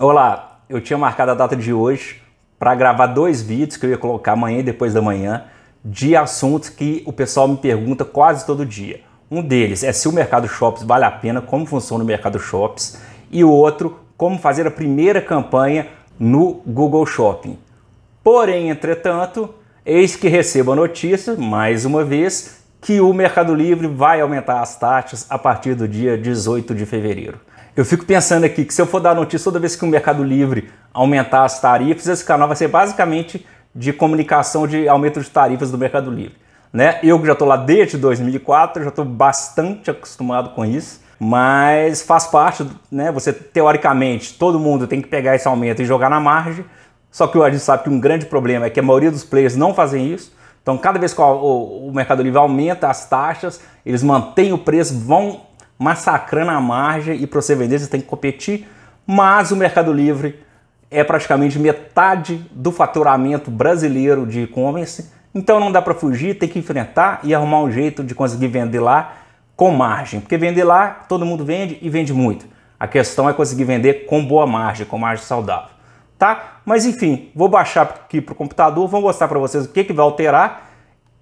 Olá, eu tinha marcado a data de hoje para gravar dois vídeos que eu ia colocar amanhã e depois da manhã de assuntos que o pessoal me pergunta quase todo dia. Um deles é se o mercado shops vale a pena, como funciona o mercado shops, e o outro, como fazer a primeira campanha no Google Shopping. Porém, entretanto, eis que recebo a notícia, mais uma vez, que o Mercado Livre vai aumentar as taxas a partir do dia 18 de fevereiro. Eu fico pensando aqui que se eu for dar notícia toda vez que o Mercado Livre aumentar as tarifas, esse canal vai ser basicamente de comunicação de aumento de tarifas do Mercado Livre. Né? Eu que já estou lá desde 2004, já estou bastante acostumado com isso, mas faz parte, né? Você teoricamente, todo mundo tem que pegar esse aumento e jogar na margem. Só que a gente sabe que um grande problema é que a maioria dos players não fazem isso. Então, cada vez que o, o Mercado Livre aumenta as taxas, eles mantêm o preço, vão massacrando a margem e para você vender você tem que competir, mas o Mercado Livre é praticamente metade do faturamento brasileiro de e-commerce, então não dá para fugir, tem que enfrentar e arrumar um jeito de conseguir vender lá com margem, porque vender lá todo mundo vende e vende muito. A questão é conseguir vender com boa margem, com margem saudável, tá? Mas enfim, vou baixar aqui para o computador, vou mostrar para vocês o que, que vai alterar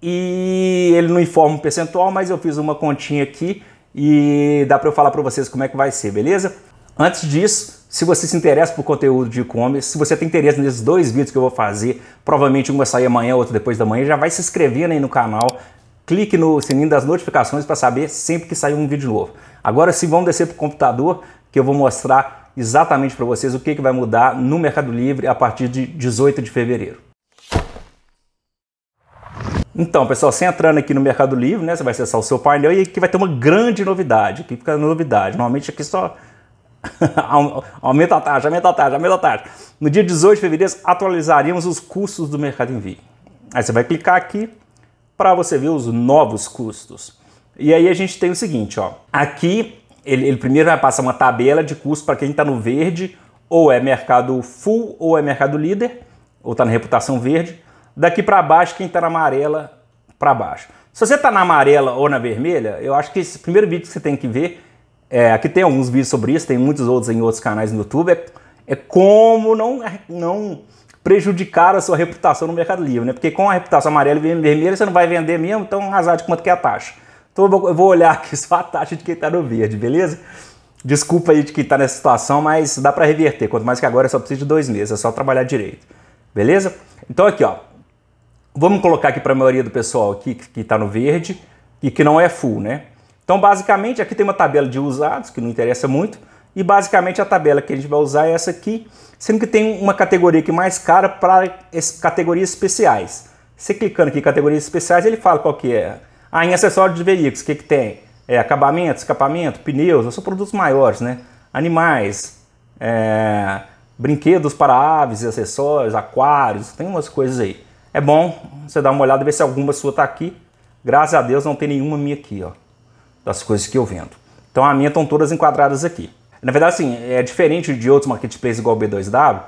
e ele não informa um percentual, mas eu fiz uma continha aqui e dá para eu falar para vocês como é que vai ser, beleza? Antes disso, se você se interessa por conteúdo de e-commerce, se você tem interesse nesses dois vídeos que eu vou fazer, provavelmente um vai sair amanhã, outro depois da manhã, já vai se inscrevendo aí no canal, clique no sininho das notificações para saber sempre que sair um vídeo novo. Agora sim, vamos descer para o computador que eu vou mostrar exatamente para vocês o que, que vai mudar no Mercado Livre a partir de 18 de fevereiro. Então, pessoal, você entrando aqui no Mercado Livre, né, você vai acessar o seu painel e aqui vai ter uma grande novidade. Aqui fica novidade. Normalmente aqui só aumenta a taxa, aumenta a taxa, aumenta a taxa. No dia 18 de fevereiro, atualizaríamos os custos do Mercado Envio. Aí você vai clicar aqui para você ver os novos custos. E aí a gente tem o seguinte, ó. Aqui ele, ele primeiro vai passar uma tabela de custos para quem está no verde, ou é mercado full, ou é mercado líder, ou está na reputação verde daqui para baixo, quem está na amarela, para baixo. Se você está na amarela ou na vermelha, eu acho que esse primeiro vídeo que você tem que ver, é, aqui tem alguns vídeos sobre isso, tem muitos outros em outros canais no YouTube, é, é como não, não prejudicar a sua reputação no Mercado Livre, né? Porque com a reputação amarela e vermelha você não vai vender mesmo, então azar de quanto que é a taxa. Então eu vou olhar aqui só a taxa de quem está no verde, beleza? Desculpa aí de quem está nessa situação, mas dá para reverter. Quanto mais que agora eu só preciso de dois meses, é só trabalhar direito. Beleza? Então aqui, ó vamos colocar aqui para a maioria do pessoal aqui, que está no verde e que não é full, né? Então, basicamente, aqui tem uma tabela de usados, que não interessa muito, e basicamente a tabela que a gente vai usar é essa aqui, sendo que tem uma categoria aqui mais cara para categorias especiais. Você clicando aqui em categorias especiais, ele fala qual que é. Ah, em acessórios de veículos, o que, que tem? É, acabamento, escapamento, pneus, são produtos maiores, né? Animais, é, brinquedos para aves e acessórios, aquários, tem umas coisas aí. É bom você dar uma olhada, e ver se alguma sua está aqui. Graças a Deus não tem nenhuma minha aqui, ó, das coisas que eu vendo. Então a minha estão todas enquadradas aqui. Na verdade, assim, é diferente de outros marketplaces igual o B2W,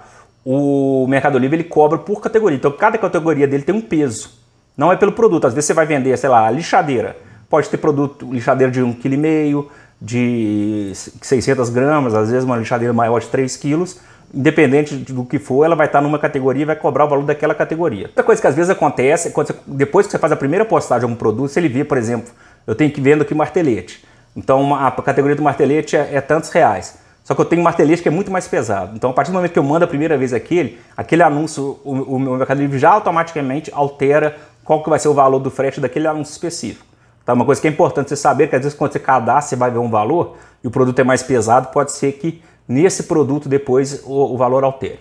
o Mercado Livre ele cobra por categoria. Então cada categoria dele tem um peso. Não é pelo produto. Às vezes você vai vender, sei lá, lixadeira. Pode ter produto, lixadeira de 1,5 kg, de 600 gramas, às vezes uma lixadeira maior de 3 quilos independente do que for, ela vai estar numa categoria e vai cobrar o valor daquela categoria. Outra coisa que às vezes acontece, quando você, depois que você faz a primeira postagem de algum produto, se ele vê, por exemplo, eu tenho que vendo aqui martelete. Então uma, a categoria do martelete é, é, tantos reais. Só que eu tenho um martelete que é muito mais pesado. Então, a partir do momento que eu mando a primeira vez aquele, aquele anúncio, o, o meu Mercado Livre já automaticamente altera qual que vai ser o valor do frete daquele anúncio específico. Tá? Uma coisa que é importante você saber, que às vezes quando você cadastra, você vai ver um valor e o produto é mais pesado, pode ser que nesse produto depois o, o valor altere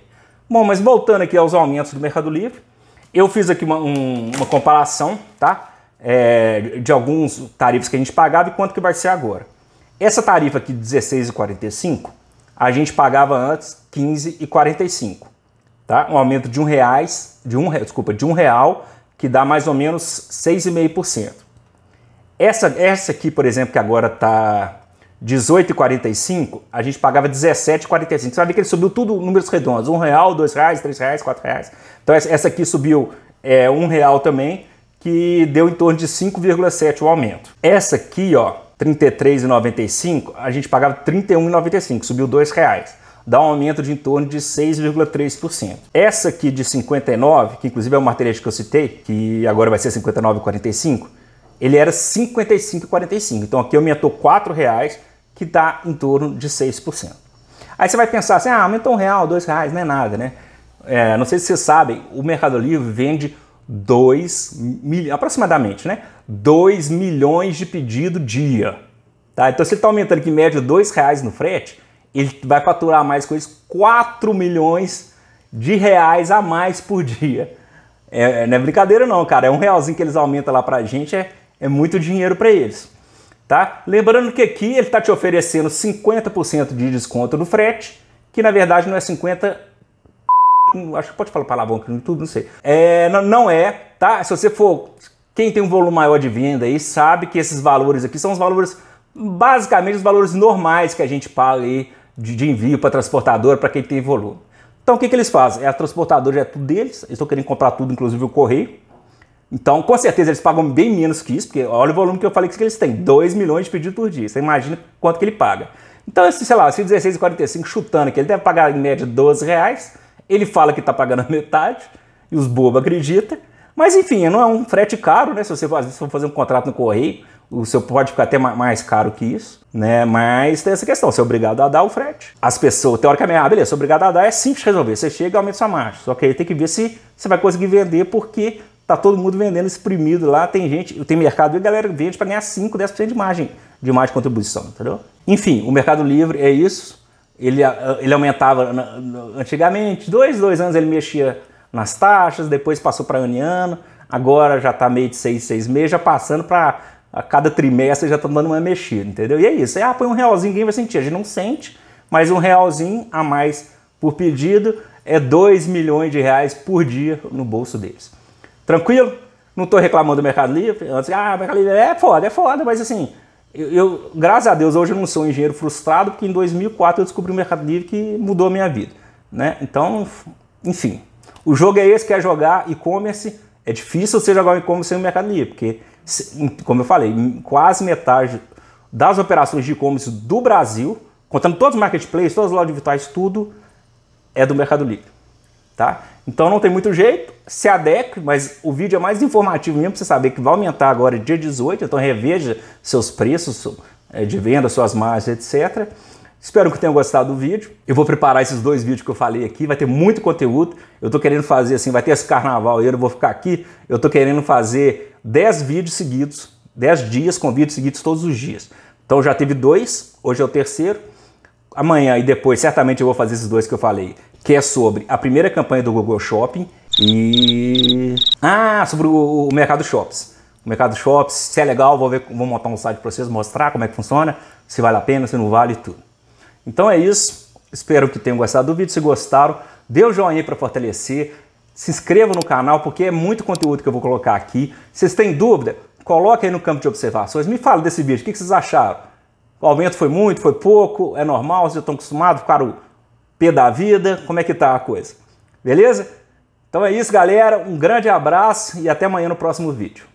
Bom, mas voltando aqui aos aumentos do Mercado Livre, eu fiz aqui uma, um, uma comparação, tá? É, de alguns tarifas que a gente pagava e quanto que vai ser agora. Essa tarifa aqui, R$16,45, a gente pagava antes R$15,45, tá? Um aumento de um reais, de um, desculpa, de um real, que dá mais ou menos 6,5%. Essa, essa aqui, por exemplo, que agora está 18,45, a gente pagava 17,45. Você vai ver que ele subiu tudo números redondos: R$1,00, R$2,00, R$3,00, R$4,00. Então essa aqui subiu é, um também, que deu em torno de 5,7 o aumento. Essa aqui, ó, 33,95, a gente pagava R$31,95, subiu R$2,00. Dá um aumento de em torno de 6,3%. Essa aqui de 59, que inclusive é uma matéria que eu citei, que agora vai ser R$59,45, ele era 55,45. Então aqui eu aumentou R$ reais, que dá tá em torno de 6%. Aí você vai pensar assim, ah, aumentou um real, dois reais, não é nada, né? É, não sei se vocês sabem, o Mercado Livre vende 2 milhões, aproximadamente, né? 2 milhões de pedido dia. Tá? Então, se ele está aumentando aqui em média 2 reais no frete, ele vai faturar mais com isso 4 milhões de reais a mais por dia. É, não é brincadeira não, cara. É um realzinho que eles aumentam lá pra gente, é é muito dinheiro para eles. Tá? Lembrando que aqui ele está te oferecendo 50% de desconto no frete, que na verdade não é 50%. Acho que pode falar palavrão aqui no YouTube, não sei. É, não, não é, tá? Se você for. Quem tem um volume maior de venda aí sabe que esses valores aqui são os valores, basicamente, os valores normais que a gente paga aí de, de envio para transportador, para quem tem volume. Então o que, que eles fazem? É a transportadora, é tudo deles, eles estão querendo comprar tudo, inclusive o correio. Então, com certeza, eles pagam bem menos que isso, porque olha o volume que eu falei que eles têm, 2 milhões de pedidos por dia. Você imagina quanto que ele paga. Então, esse, sei lá, se 16,45 chutando que ele deve pagar em média 12 reais, ele fala que está pagando metade, e os bobos acreditam. Mas enfim, não é um frete caro, né? Se você for fazer um contrato no correio, o seu pode ficar até mais caro que isso, né? Mas tem essa questão, você é obrigado a dar o frete. As pessoas, teoricamente, ah, beleza, obrigado a dar, é simples resolver. Você chega e aumenta sua margem. Só que aí tem que ver se você vai conseguir vender, porque Tá todo mundo vendendo exprimido lá, tem gente, tem mercado e a galera vende para ganhar 5, 10% de margem de de contribuição, entendeu? Enfim, o Mercado Livre é isso. Ele, ah, ele aumentava antigamente, dois, dois anos ele mexia nas taxas, depois passou para ano e ano, agora já está meio de seis, seis meses, já passando para a cada trimestre já estão tá dando uma mexida, entendeu? E é isso. é ah, põe um realzinho, ninguém vai sentir. A gente não sente, mas um realzinho a mais por pedido é 2 milhões de reais por dia no bolso deles. Tranquilo? Não estou reclamando do Mercado Livre. Antes, ah, Mercado Livre é foda, é foda, mas assim, eu, eu, graças a Deus, hoje eu não sou um engenheiro frustrado, porque em 2004 eu descobri o Mercado Livre que mudou a minha vida. Né? Então, enfim, o jogo é esse, quer é jogar e-commerce. É difícil você jogar um e-commerce o Mercado Livre, porque, como eu falei, quase metade das operações de e-commerce do Brasil, contando todos os marketplaces, todas as lojas virtuais, tudo, é do Mercado Livre. Tá? Então não tem muito jeito, se adeque, mas o vídeo é mais informativo mesmo para você saber que vai aumentar agora dia 18, então reveja seus preços é, de venda, suas margens, etc. Espero que tenham gostado do vídeo. Eu vou preparar esses dois vídeos que eu falei aqui, vai ter muito conteúdo. Eu tô querendo fazer assim, vai ter esse carnaval, e eu vou ficar aqui. Eu tô querendo fazer 10 vídeos seguidos, 10 dias com vídeos seguidos todos os dias. Então já teve dois, hoje é o terceiro amanhã e depois, certamente eu vou fazer esses dois que eu falei, que é sobre a primeira campanha do Google Shopping e ah, sobre o, mercado shops. O mercado shops, se é legal, vou ver, vou montar um site para vocês mostrar como é que funciona, se vale a pena, se não vale e tudo. Então é isso. Espero que tenham gostado do vídeo. Se gostaram, dê o um joinha para fortalecer. Se inscreva no canal porque é muito conteúdo que eu vou colocar aqui. Se vocês têm dúvida, coloque aí no campo de observações. Me fala desse vídeo, o que vocês acharam? O aumento foi muito, foi pouco, é normal, vocês estão acostumados, ficaram pé da vida, como é que tá a coisa? Beleza? Então é isso, galera. Um grande abraço e até amanhã no próximo vídeo.